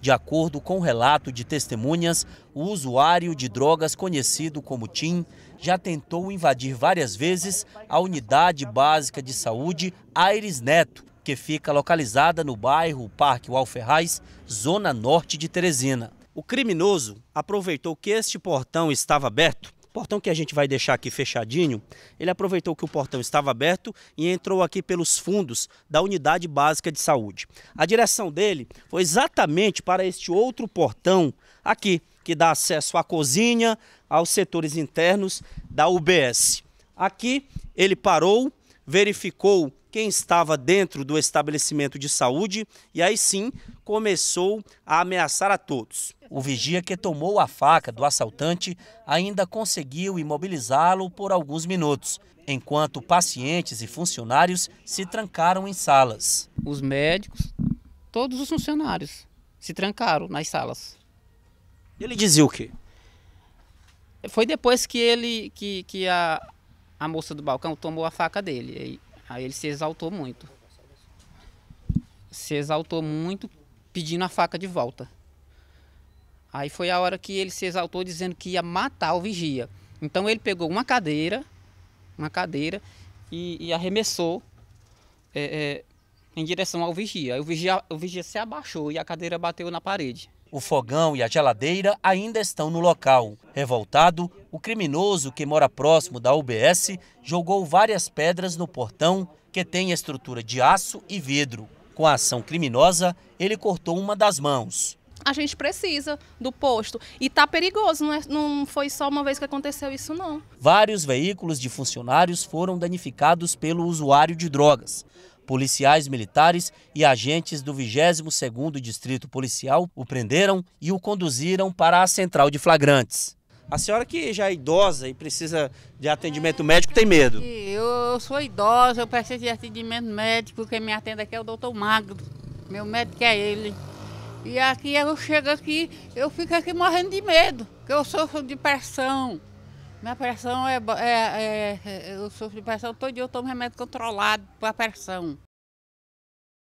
De acordo com o relato de testemunhas, o usuário de drogas conhecido como Tim já tentou invadir várias vezes a unidade básica de saúde Aires Neto, que fica localizada no bairro Parque Walferraz, zona norte de Teresina. O criminoso aproveitou que este portão estava aberto o portão que a gente vai deixar aqui fechadinho, ele aproveitou que o portão estava aberto e entrou aqui pelos fundos da Unidade Básica de Saúde. A direção dele foi exatamente para este outro portão aqui, que dá acesso à cozinha, aos setores internos da UBS. Aqui ele parou, verificou quem estava dentro do estabelecimento de saúde e aí sim começou a ameaçar a todos. O vigia que tomou a faca do assaltante ainda conseguiu imobilizá-lo por alguns minutos, enquanto pacientes e funcionários se trancaram em salas. Os médicos, todos os funcionários se trancaram nas salas. Ele dizia o quê? Foi depois que ele que, que a, a moça do balcão tomou a faca dele. Aí ele se exaltou muito. Se exaltou muito pedindo a faca de volta. Aí foi a hora que ele se exaltou dizendo que ia matar o vigia. Então ele pegou uma cadeira, uma cadeira, e, e arremessou é, é, em direção ao vigia. Aí o vigia, o vigia se abaixou e a cadeira bateu na parede. O fogão e a geladeira ainda estão no local. Revoltado, o criminoso que mora próximo da UBS jogou várias pedras no portão, que tem estrutura de aço e vidro. Com a ação criminosa, ele cortou uma das mãos a gente precisa do posto. E está perigoso, não, é, não foi só uma vez que aconteceu isso, não. Vários veículos de funcionários foram danificados pelo usuário de drogas. Policiais militares e agentes do 22º Distrito Policial o prenderam e o conduziram para a central de flagrantes. A senhora que já é idosa e precisa de atendimento médico tem medo? Eu sou idosa, eu preciso de atendimento médico, quem me atende aqui é o doutor Magro, meu médico é ele. E aqui eu chego aqui, eu fico aqui morrendo de medo, que eu sofro de pressão, minha pressão é, é, é, é, Eu sofro de pressão todo dia, eu tomo remédio controlado para a pressão.